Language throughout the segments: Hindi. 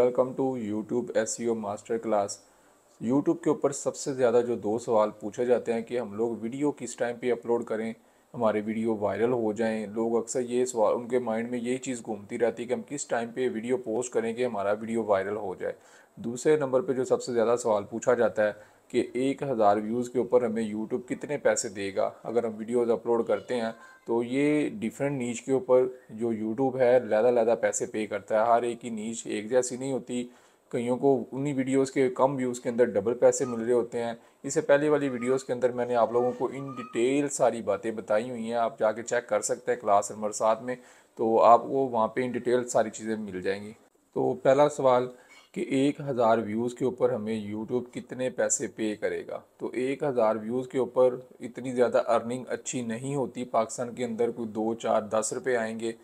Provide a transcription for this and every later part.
welcome to YouTube S master class YouTube के ऊपर सबसे ज़्यादा जो दो सवाल पूछे जाते हैं कि हम लोग वीडियो किस टाइम पे अपलोड करें हमारे वीडियो वायरल हो जाएं लोग अक्सर ये सवाल उनके माइंड में यही चीज़ घूमती रहती है कि हम किस टाइम पे वीडियो पोस्ट करें कि हमारा वीडियो वायरल हो जाए दूसरे नंबर पे जो सबसे ज़्यादा सवाल पूछा जाता है कि एक हज़ार व्यूज़ के ऊपर हमें यूट्यूब कितने पैसे देगा अगर हम वीडियोज़ अपलोड करते हैं तो ये डिफरेंट नीच के ऊपर जो यूट्यूब है लहदा लहदा पैसे पे करता है हर एक की नीच एक जैसी नहीं होती कईयों को उन्हीं वीडियोस के कम व्यूज़ के अंदर डबल पैसे मिल रहे होते हैं इससे पहले वाली वीडियोस के अंदर मैंने आप लोगों को इन डिटेल सारी बातें बताई हुई हैं आप जाके चेक कर सकते हैं क्लास नंबर सात में तो आपको वहाँ पर इन डिटेल सारी चीज़ें मिल जाएंगी तो पहला सवाल कि एक हज़ार व्यूज़ के ऊपर हमें यूट्यूब कितने पैसे पे करेगा तो एक हज़ार व्यूज़ के ऊपर इतनी ज़्यादा अर्निंग अच्छी नहीं होती पाकिस्तान के अंदर कोई दो चार दस रुपये आएंगे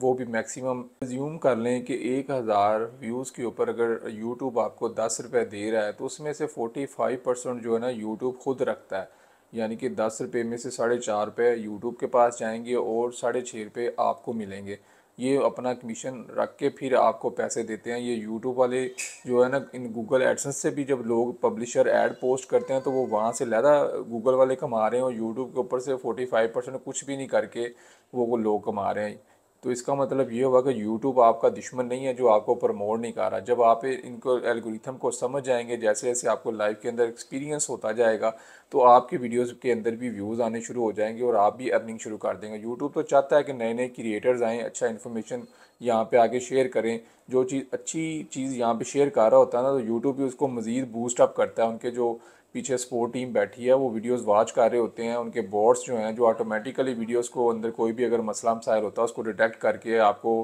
वो भी मैक्सिमम ज्यूम कर लें कि एक हज़ार व्यूज़ के ऊपर अगर यूट्यूब आपको दस रुपये दे रहा है तो उसमें से फोर्टी फाइव परसेंट जो है ना यूट्यूब खुद रखता है यानी कि दस रुपये में से साढ़े चार रुपये यूट्यूब के पास जाएंगे और साढ़े छः रुपये आपको मिलेंगे ये अपना कमीशन रख के फिर आपको पैसे देते हैं ये यूट्यूब वाले जो है ना इन गूगल एडसेंस से भी जब लोग पब्लिशर एड पोस्ट करते हैं तो वो वहाँ से लहदा गूगल वाले कमा रहे हैं और यूट्यूब के ऊपर से फोर्टी फाइव परसेंट कुछ भी नहीं करके वो वो लोग कमा रहे हैं तो इसका मतलब ये होगा कि यूट्यूब आपका दुश्मन नहीं है जो आपको प्रमोट नहीं कर रहा जब आप इनको एल्गोरिथम को समझ जाएंगे जैसे जैसे आपको लाइफ के अंदर एक्सपीरियंस होता जाएगा तो आपके वीडियोस के अंदर भी व्यूज़ आने शुरू हो जाएंगे और आप भी अर्निंग शुरू कर देंगे यूट्यूब तो चाहता है कि नए नए क्रिएटर्स आएँ अच्छा इन्फॉर्मेशन यहाँ पर आके शेयर करें जो चीज़ अच्छी चीज़ यहाँ पर शेयर कर रहा होता है ना तो यूट्यूब भी उसको मज़ीद बूस्टअप करता है उनके जो पीछे स्पोर्ट टीम बैठी है वो वीडियोस वॉच कर रहे होते हैं उनके बोर्ड्स जो हैं जो ऑटोमेटिकली वीडियोस को अंदर कोई भी अगर मसला मसाइल होता है उसको डिटेक्ट करके आपको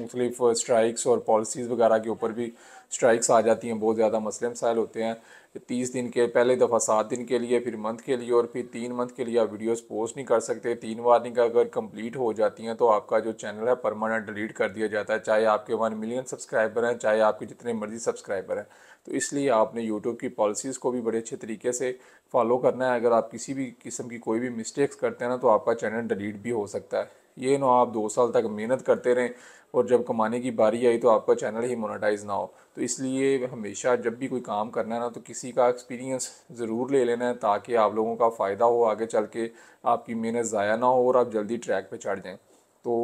मुख्तलिफ स्ट्राइक्स और पॉलिसीज़ वगैरह के ऊपर भी स्ट्राइक्स आ जाती हैं बहुत ज़्यादा मसले मसाइल होते हैं तीस दिन के पहले दफ़ा सात दिन के लिए फिर मंथ के लिए और फिर तीन मंथ के लिए आप वीडियोज़ पोस्ट नहीं कर सकते तीन वार्निंग अगर कंप्लीट हो जाती हैं तो आपका जो चैनल है परमानेंट डिलीट कर दिया जाता है चाहे आपके वन मिलियन सब्सक्राइबर हैं चाहे आपके जितने मर्जी सब्सक्राइबर हैं तो इसलिए आपने यूट्यूब की पॉलिसीज़ को भी बड़े अच्छे तरीके से फॉलो करना है अगर आप किसी भी किस्म की कोई भी मिस्टेक्स करते हैं ना तो आपका चैनल डिलीट भी हो सकता है ये नो आप दो साल तक मेहनत करते रहें और जब कमाने की बारी आई तो आपका चैनल ही मोनेटाइज ना हो तो इसलिए हमेशा जब भी कोई काम करना है ना तो किसी का एक्सपीरियंस ज़रूर ले लेना है ताकि आप लोगों का फ़ायदा हो आगे चल के आपकी मेहनत ज़ाया ना हो और आप जल्दी ट्रैक पर चढ़ जाएँ तो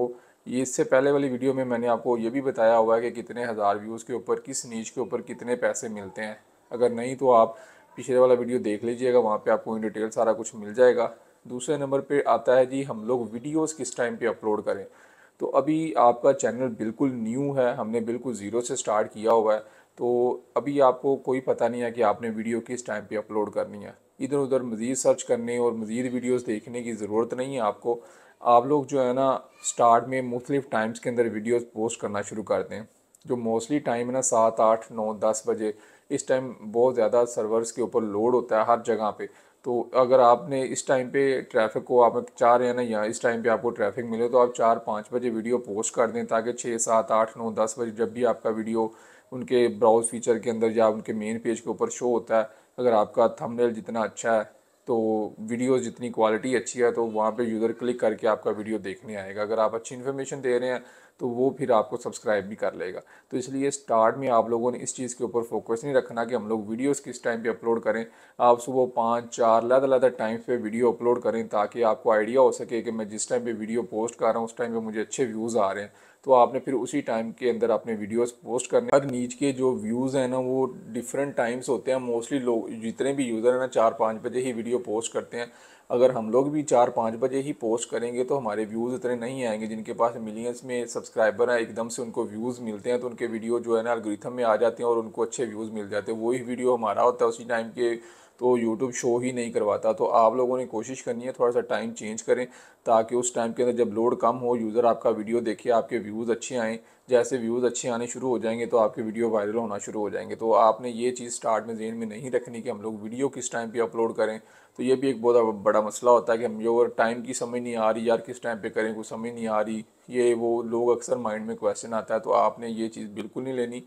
ये इससे पहले वाली वीडियो में मैंने आपको ये भी बताया हुआ है कि कितने हज़ार व्यूज़ के ऊपर किस नीच के ऊपर कितने पैसे मिलते हैं अगर नहीं तो आप पिछले वाला वीडियो देख लीजिएगा वहाँ पर आपको इन डिटेल सारा कुछ मिल जाएगा दूसरे नंबर पे आता है जी हम लोग वीडियोस किस टाइम पे अपलोड करें तो अभी आपका चैनल बिल्कुल न्यू है हमने बिल्कुल ज़ीरो से स्टार्ट किया हुआ है तो अभी आपको कोई पता नहीं है कि आपने वीडियो किस टाइम पे अपलोड करनी है इधर उधर मज़ीद सर्च करने और मज़ीद वीडियोस देखने की ज़रूरत नहीं है आपको आप लोग जो है ना स्टार्ट में मुख्तलिफ टाइम्स के अंदर वीडियोस पोस्ट करना शुरू कर दें जो मोस्टली टाइम है ना सात आठ नौ दस बजे इस टाइम बहुत ज़्यादा सर्वर्स के ऊपर लोड होता है हर जगह पे तो अगर आपने इस टाइम पे ट्रैफिक को आप चाह रहे हैं ना या इस टाइम पे आपको ट्रैफिक मिले तो आप चार पाँच बजे वीडियो पोस्ट कर दें ताकि छः सात आठ नौ दस बजे जब भी आपका वीडियो उनके ब्राउज फीचर के अंदर या उनके मेन पेज के ऊपर शो होता है अगर आपका थंबनेल जितना अच्छा है तो वीडियो जितनी क्वालिटी अच्छी है तो वहाँ पे यूज़र क्लिक करके आपका वीडियो देखने आएगा अगर आप अच्छी इन्फॉर्मेशन दे रहे हैं तो वो फिर आपको सब्सक्राइब भी कर लेगा तो इसलिए स्टार्ट में आप लोगों ने इस चीज़ के ऊपर फोकस नहीं रखना कि हम लोग वीडियोस किस टाइम पे अपलोड करें आप सुबह पाँच चार अलग अलग टाइम पे वीडियो अपलोड करें ताकि आपको आइडिया हो सके कि मैं जिस टाइम पे वीडियो पोस्ट कर रहा हूँ उस टाइम पर मुझे अच्छे व्यूज़ आ रहे हैं तो आपने फिर उसी टाइम के अंदर अपने वीडियोस पोस्ट करने हर नीच के जो व्यूज़ हैं ना वो डिफरेंट टाइम्स होते हैं मोस्टली लोग जितने भी यूज़र हैं ना चार पाँच बजे ही वीडियो वीडियो पोस्ट करते हैं अगर हम लोग भी चार पाँच बजे ही पोस्ट करेंगे तो हमारे व्यूज़ इतने नहीं आएंगे जिनके पास मिलियंस में सब्सक्राइबर हैं एकदम से उनको व्यूज़ मिलते हैं तो उनके वीडियो जो है ना अलग्रिथम में आ जाते हैं और उनको अच्छे व्यूज़ मिल जाते हैं वही वीडियो हमारा होता है उसी टाइम के तो यूट्यूब शो ही नहीं करवाता तो आप लोगों ने कोशिश करनी है थोड़ा सा टाइम चेंज करें ताकि उस टाइम के अंदर जब लोड कम हो यूज़र आपका वीडियो देखे आपके व्यूज़ अच्छे आएँ जैसे व्यूज़ अच्छे आने शुरू हो जाएंगे तो आपके वीडियो वायरल होना शुरू हो जाएंगे तो आपने ये चीज़ स्टार्ट में जेन में नहीं रखनी कि हम लोग वीडियो किस टाइम पे अपलोड करें तो ये भी एक बहुत बड़ा मसला होता है कि हम जो टाइम की समझ नहीं आ रही यार किस टाइम पे करें कुछ समझ नहीं आ रही ये वो लोग अक्सर माइंड में क्वेश्चन आता है तो आपने ये चीज़ बिल्कुल नहीं लेनी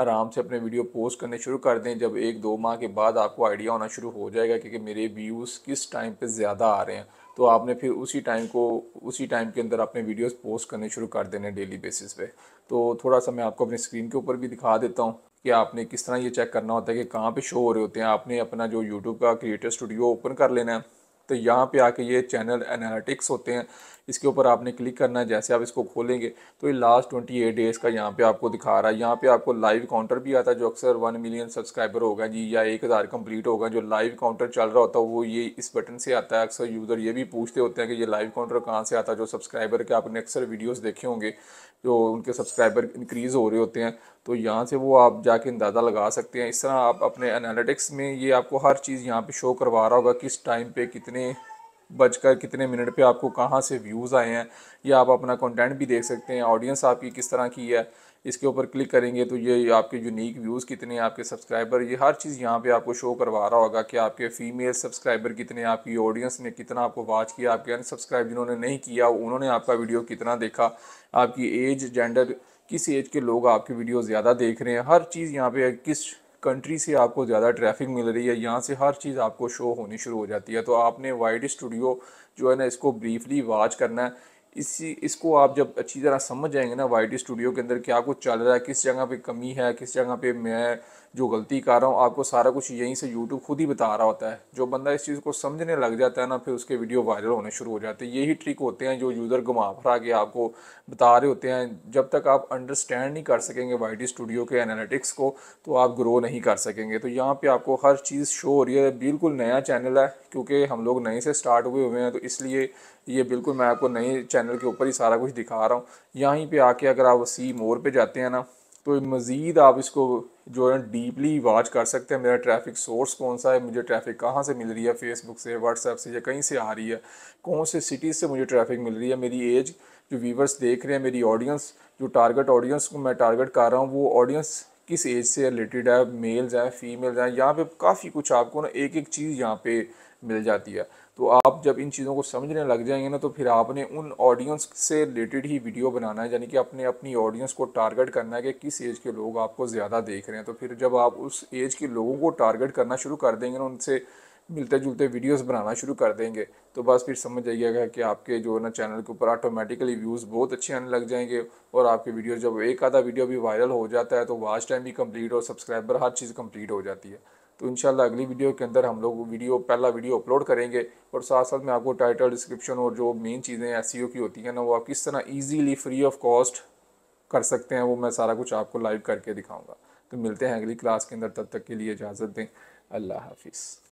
आराम से अपने वीडियो पोस्ट करने शुरू कर दें जब एक दो माह के बाद आपको आइडिया होना शुरू हो जाएगा क्योंकि मेरे व्यूज़ किस टाइम पे ज़्यादा आ रहे हैं तो आपने फिर उसी टाइम को उसी टाइम के अंदर अपने वीडियोस पोस्ट करने शुरू कर देने डेली बेसिस पे तो थोड़ा सा मैं आपको अपने स्क्रीन के ऊपर भी दिखा देता हूँ कि आपने किस तरह ये चेक करना होता है कि कहाँ पर शो हो रहे होते हैं आपने अपना जो यूट्यूब का क्रिएटर स्टूडियो ओपन कर लेना है तो यहाँ पे आके ये चैनल एनालिटिक्स होते हैं इसके ऊपर आपने क्लिक करना है जैसे आप इसको खोलेंगे तो ये लास्ट ट्वेंटी एट डेज़ का यहाँ पे आपको दिखा रहा है यहाँ पे आपको लाइव काउंटर भी आता है जो अक्सर वन मिलियन सब्सक्राइबर होगा जी या एक हज़ार कम्प्लीट होगा जो लाइव काउंटर चल रहा होता है वो ये इस बटन से आता है अक्सर यूज़र ये भी पूछते होते हैं कि ये लाइव काउंटर कहाँ से आता है जो सब्सक्राइबर के आपने अक्सर वीडियोज़ देखे होंगे जो उनके सब्सक्राइबर इंक्रीज़ हो रहे होते हैं तो यहाँ से वो आप जाके अंदाज़ा लगा सकते हैं इस तरह आप अपने एनालिटिक्स में ये आपको हर चीज़ यहाँ पे शो करवा रहा होगा किस टाइम पे कितने बजकर कितने मिनट पे आपको कहाँ से व्यूज़ आए हैं या आप अपना कंटेंट भी देख सकते हैं ऑडियंस आपकी किस तरह की है इसके ऊपर क्लिक करेंगे तो ये आपके यूनिक व्यूज़ कितने हैं आपके सब्सक्राइबर ये हर चीज़ यहाँ पे आपको शो करवा रहा होगा कि आपके फीमेल सब्सक्राइबर कितने आपकी ऑडियंस ने कितना आपको वॉच किया आपके अनसब्सक्राइब जिन्होंने नहीं किया उन्होंने आपका वीडियो कितना देखा आपकी एज जेंडर किस एज के लोग आपकी वीडियो ज़्यादा देख रहे हैं हर चीज़ यहाँ पे किस कंट्री से आपको ज़्यादा ट्रैफिक मिल रही है यहाँ से हर चीज़ आपको शो होनी शुरू हो जाती है तो आपने वाइड स्टूडियो जो है ना इसको ब्रीफली वॉच करना है इसी इसको आप जब अच्छी तरह समझ जाएंगे ना वाइड स्टूडियो के अंदर क्या कुछ चल रहा है किस जगह पे कमी है किस जगह पे मैं जो गलती कर रहा हूँ आपको सारा कुछ यहीं से यूट्यूब खुद ही बता रहा होता है जो बंदा इस चीज़ को समझने लग जाता है ना फिर उसके वीडियो वायरल होने शुरू हो जाते हैं यही ट्रिक होते हैं जो यूज़र घुमा फिरा के आपको बता रहे होते हैं जब तक आप अंडरस्टैंड नहीं कर सकेंगे वाई स्टूडियो के एनालिटिक्स को तो आप ग्रो नहीं कर सकेंगे तो यहाँ पर आपको हर चीज़ शो हो रही है बिल्कुल नया चैनल है क्योंकि हम लोग नए से स्टार्ट हुए हुए हैं तो इसलिए ये बिल्कुल मैं आपको नए चैनल के ऊपर ही सारा कुछ दिखा रहा हूँ यहीं पे आके अगर आप सी मोर पे जाते हैं ना तो मज़ीद आप इसको जो है डीपली वाच कर सकते हैं मेरा ट्रैफिक सोर्स कौन सा है मुझे ट्रैफिक कहाँ से मिल रही है फेसबुक से व्हाट्सएप से या कहीं से आ रही है कौन से सिटीज़ से मुझे ट्रैफिक मिल रही है मेरी एज जो व्यूवर्स देख रहे हैं मेरी ऑडियंस जो टारगेट ऑडियंस को मैं टारगेट कर रहा हूँ वो ऑडियंस किस एज से रिलेटेड है मेल्स हैं फीमेल्स हैं यहाँ पे काफ़ी कुछ आपको ना एक एक चीज़ यहाँ पे मिल जाती है तो आप जब इन चीज़ों को समझने लग जाएंगे ना तो फिर आपने उन ऑडियंस से रिलेटेड ही वीडियो बनाना है यानी कि अपने अपनी ऑडियंस को टारगेट करना है कि किस एज के लोग आपको ज़्यादा देख रहे हैं तो फिर जब आप उस एज के लोगों को टारगेट करना शुरू कर देंगे ना उनसे मिलते जुलते वीडियोस बनाना शुरू कर देंगे तो बस फिर समझ आइएगा कि आपके जो है ना चैनल के ऊपर ऑटोमेटिकली व्यूज़ बहुत अच्छे आने लग जाएंगे और आपके वीडियो जब एक आधा वीडियो भी वायरल हो जाता है तो वाच टाइम भी कंप्लीट और सब्सक्राइबर हर चीज़ कंप्लीट हो जाती है तो इन अगली वीडियो के अंदर हम लोग वीडियो पहला वीडियो अपलोड करेंगे और साथ साथ में आपको टाइटल डिस्क्रिप्शन और जो मेन चीज़ें एस की होती हैं ना वो आप किस तरह ईजीली फ्री ऑफ कॉस्ट कर सकते हैं वो मैं सारा कुछ आपको लाइव करके दिखाऊँगा तो मिलते हैं अगली क्लास के अंदर तब तक के लिए इजाज़त दें अल्लाह हाफिज़